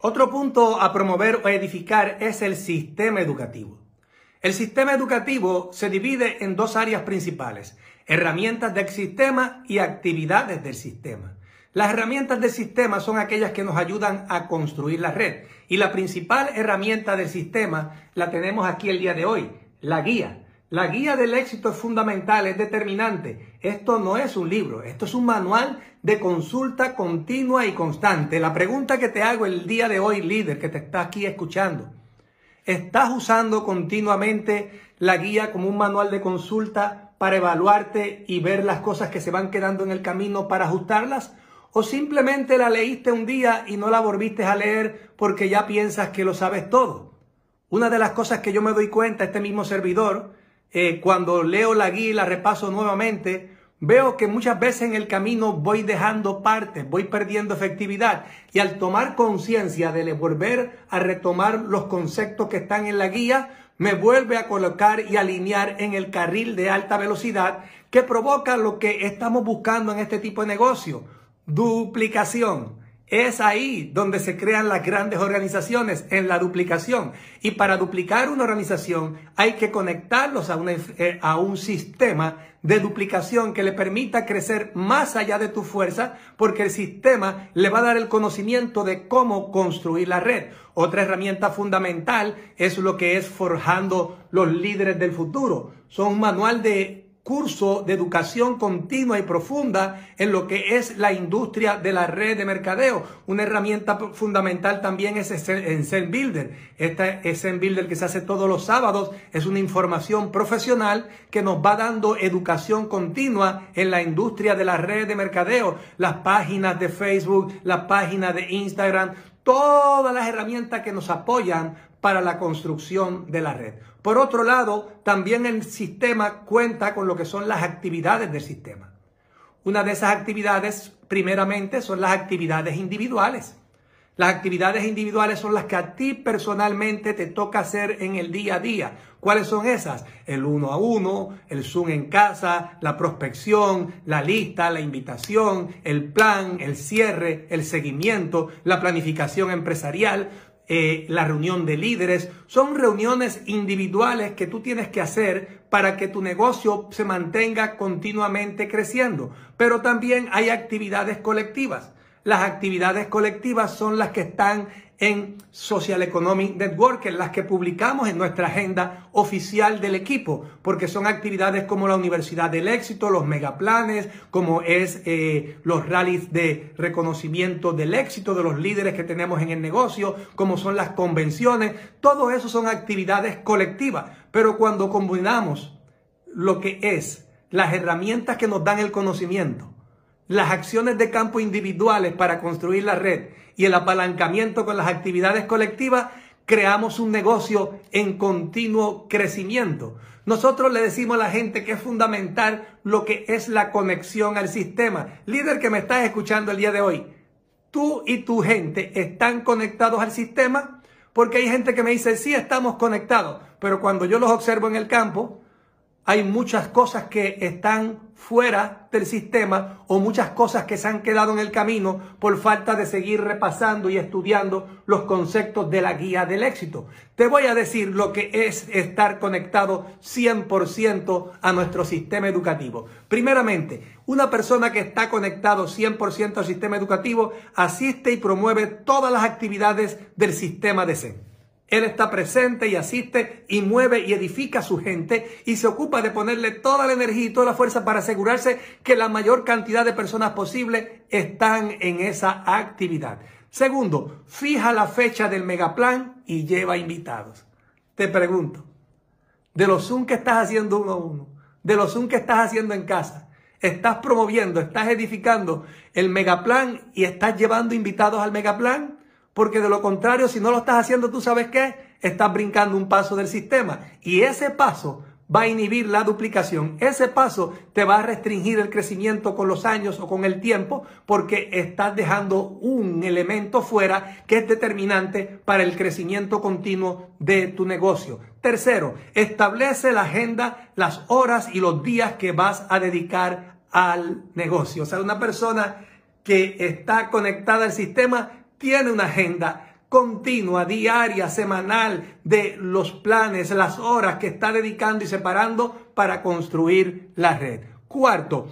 Otro punto a promover o edificar es el sistema educativo. El sistema educativo se divide en dos áreas principales, herramientas del sistema y actividades del sistema. Las herramientas del sistema son aquellas que nos ayudan a construir la red y la principal herramienta del sistema la tenemos aquí el día de hoy, la guía. La guía del éxito es fundamental, es determinante. Esto no es un libro, esto es un manual de consulta continua y constante. La pregunta que te hago el día de hoy, líder, que te está aquí escuchando. ¿Estás usando continuamente la guía como un manual de consulta para evaluarte y ver las cosas que se van quedando en el camino para ajustarlas? ¿O simplemente la leíste un día y no la volviste a leer porque ya piensas que lo sabes todo? Una de las cosas que yo me doy cuenta, este mismo servidor, eh, cuando leo la guía y la repaso nuevamente, veo que muchas veces en el camino voy dejando partes, voy perdiendo efectividad. Y al tomar conciencia de volver a retomar los conceptos que están en la guía, me vuelve a colocar y alinear en el carril de alta velocidad que provoca lo que estamos buscando en este tipo de negocio, duplicación. Es ahí donde se crean las grandes organizaciones, en la duplicación. Y para duplicar una organización hay que conectarlos eh, a, un sistema de duplicación que le permita crecer más allá de tu fuerza, porque el sistema le va a dar el conocimiento de cómo construir la red. Otra herramienta fundamental es lo que es forjando los líderes del futuro. Son un manual de curso de educación continua y profunda en lo que es la industria de la red de mercadeo. Una herramienta fundamental también es en Zen Builder. Este Zen Builder que se hace todos los sábados es una información profesional que nos va dando educación continua en la industria de la red de mercadeo. Las páginas de Facebook, las páginas de Instagram, todas las herramientas que nos apoyan para la construcción de la red. Por otro lado, también el sistema cuenta con lo que son las actividades del sistema. Una de esas actividades, primeramente, son las actividades individuales. Las actividades individuales son las que a ti personalmente te toca hacer en el día a día. ¿Cuáles son esas? El uno a uno, el Zoom en casa, la prospección, la lista, la invitación, el plan, el cierre, el seguimiento, la planificación empresarial. Eh, la reunión de líderes, son reuniones individuales que tú tienes que hacer para que tu negocio se mantenga continuamente creciendo. Pero también hay actividades colectivas. Las actividades colectivas son las que están en Social Economic Network, las que publicamos en nuestra agenda oficial del equipo, porque son actividades como la Universidad del Éxito, los megaplanes, como es eh, los rallies de reconocimiento del éxito de los líderes que tenemos en el negocio, como son las convenciones, todo eso son actividades colectivas, pero cuando combinamos lo que es las herramientas que nos dan el conocimiento, las acciones de campo individuales para construir la red y el apalancamiento con las actividades colectivas, creamos un negocio en continuo crecimiento. Nosotros le decimos a la gente que es fundamental lo que es la conexión al sistema. Líder que me estás escuchando el día de hoy, tú y tu gente están conectados al sistema porque hay gente que me dice, sí, estamos conectados, pero cuando yo los observo en el campo, hay muchas cosas que están fuera del sistema o muchas cosas que se han quedado en el camino por falta de seguir repasando y estudiando los conceptos de la guía del éxito. Te voy a decir lo que es estar conectado 100% a nuestro sistema educativo. Primeramente, una persona que está conectado 100% al sistema educativo asiste y promueve todas las actividades del sistema de él está presente y asiste y mueve y edifica a su gente y se ocupa de ponerle toda la energía y toda la fuerza para asegurarse que la mayor cantidad de personas posible están en esa actividad. Segundo, fija la fecha del megaplan y lleva invitados. Te pregunto, de los Zoom que estás haciendo uno a uno, de los Zoom que estás haciendo en casa, estás promoviendo, estás edificando el megaplan y estás llevando invitados al megaplan porque de lo contrario, si no lo estás haciendo, tú sabes qué, estás brincando un paso del sistema y ese paso va a inhibir la duplicación. Ese paso te va a restringir el crecimiento con los años o con el tiempo porque estás dejando un elemento fuera que es determinante para el crecimiento continuo de tu negocio. Tercero, establece la agenda, las horas y los días que vas a dedicar al negocio. O sea, una persona que está conectada al sistema tiene una agenda continua, diaria, semanal de los planes, las horas que está dedicando y separando para construir la red. Cuarto,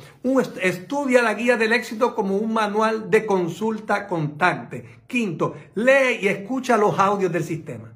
estudia la guía del éxito como un manual de consulta constante. Quinto, lee y escucha los audios del sistema.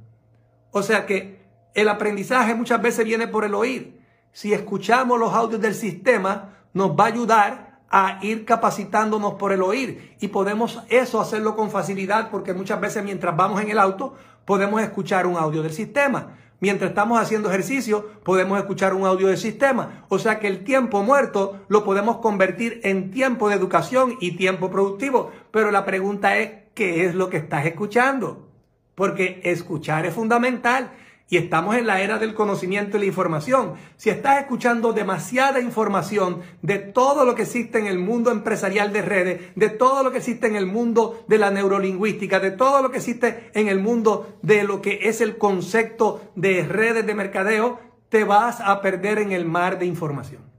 O sea que el aprendizaje muchas veces viene por el oír. Si escuchamos los audios del sistema, nos va a ayudar a ir capacitándonos por el oír y podemos eso hacerlo con facilidad porque muchas veces mientras vamos en el auto podemos escuchar un audio del sistema. Mientras estamos haciendo ejercicio, podemos escuchar un audio del sistema. O sea que el tiempo muerto lo podemos convertir en tiempo de educación y tiempo productivo. Pero la pregunta es, ¿qué es lo que estás escuchando? Porque escuchar es fundamental. Y estamos en la era del conocimiento y la información. Si estás escuchando demasiada información de todo lo que existe en el mundo empresarial de redes, de todo lo que existe en el mundo de la neurolingüística, de todo lo que existe en el mundo de lo que es el concepto de redes de mercadeo, te vas a perder en el mar de información.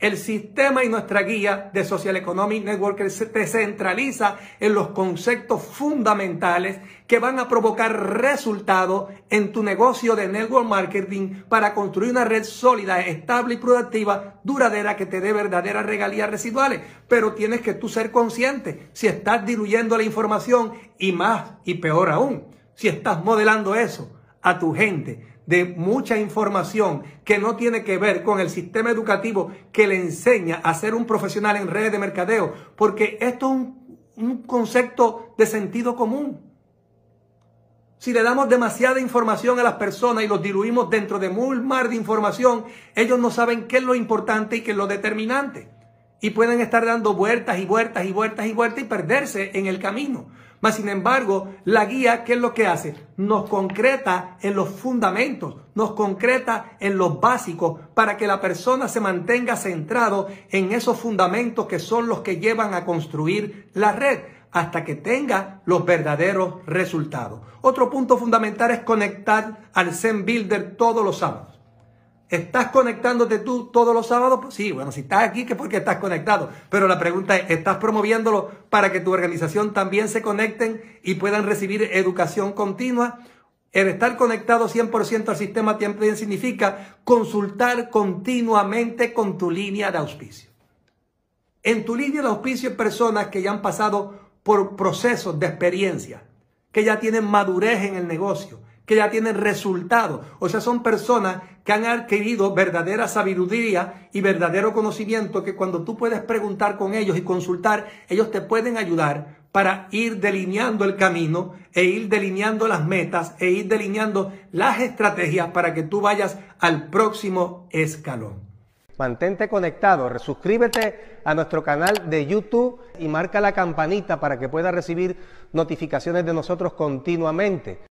El sistema y nuestra guía de Social Economic Network se centraliza en los conceptos fundamentales que van a provocar resultados en tu negocio de network marketing para construir una red sólida, estable y productiva, duradera, que te dé verdaderas regalías residuales. Pero tienes que tú ser consciente si estás diluyendo la información y más y peor aún, si estás modelando eso a tu gente de mucha información que no tiene que ver con el sistema educativo que le enseña a ser un profesional en redes de mercadeo, porque esto es un, concepto de sentido común. Si le damos demasiada información a las personas y los diluimos dentro de un mar de información, ellos no saben qué es lo importante y qué es lo determinante. Y pueden estar dando vueltas y vueltas y vueltas y vueltas y perderse en el camino. Mas, sin embargo, la guía, ¿qué es lo que hace? Nos concreta en los fundamentos, nos concreta en los básicos para que la persona se mantenga centrado en esos fundamentos que son los que llevan a construir la red hasta que tenga los verdaderos resultados. Otro punto fundamental es conectar al Zen Builder todos los sábados. ¿Estás conectándote tú todos los sábados? Pues sí, bueno, si estás aquí, que porque estás conectado. Pero la pregunta es, ¿estás promoviéndolo para que tu organización también se conecten y puedan recibir educación continua? El estar conectado 100% al sistema tiempo bien significa consultar continuamente con tu línea de auspicio. En tu línea de auspicio personas que ya han pasado por procesos de experiencia, que ya tienen madurez en el negocio, que ya tienen resultados. O sea, son personas que han adquirido verdadera sabiduría y verdadero conocimiento que cuando tú puedes preguntar con ellos y consultar, ellos te pueden ayudar para ir delineando el camino e ir delineando las metas e ir delineando las estrategias para que tú vayas al próximo escalón. Mantente conectado, suscríbete a nuestro canal de YouTube y marca la campanita para que puedas recibir notificaciones de nosotros continuamente.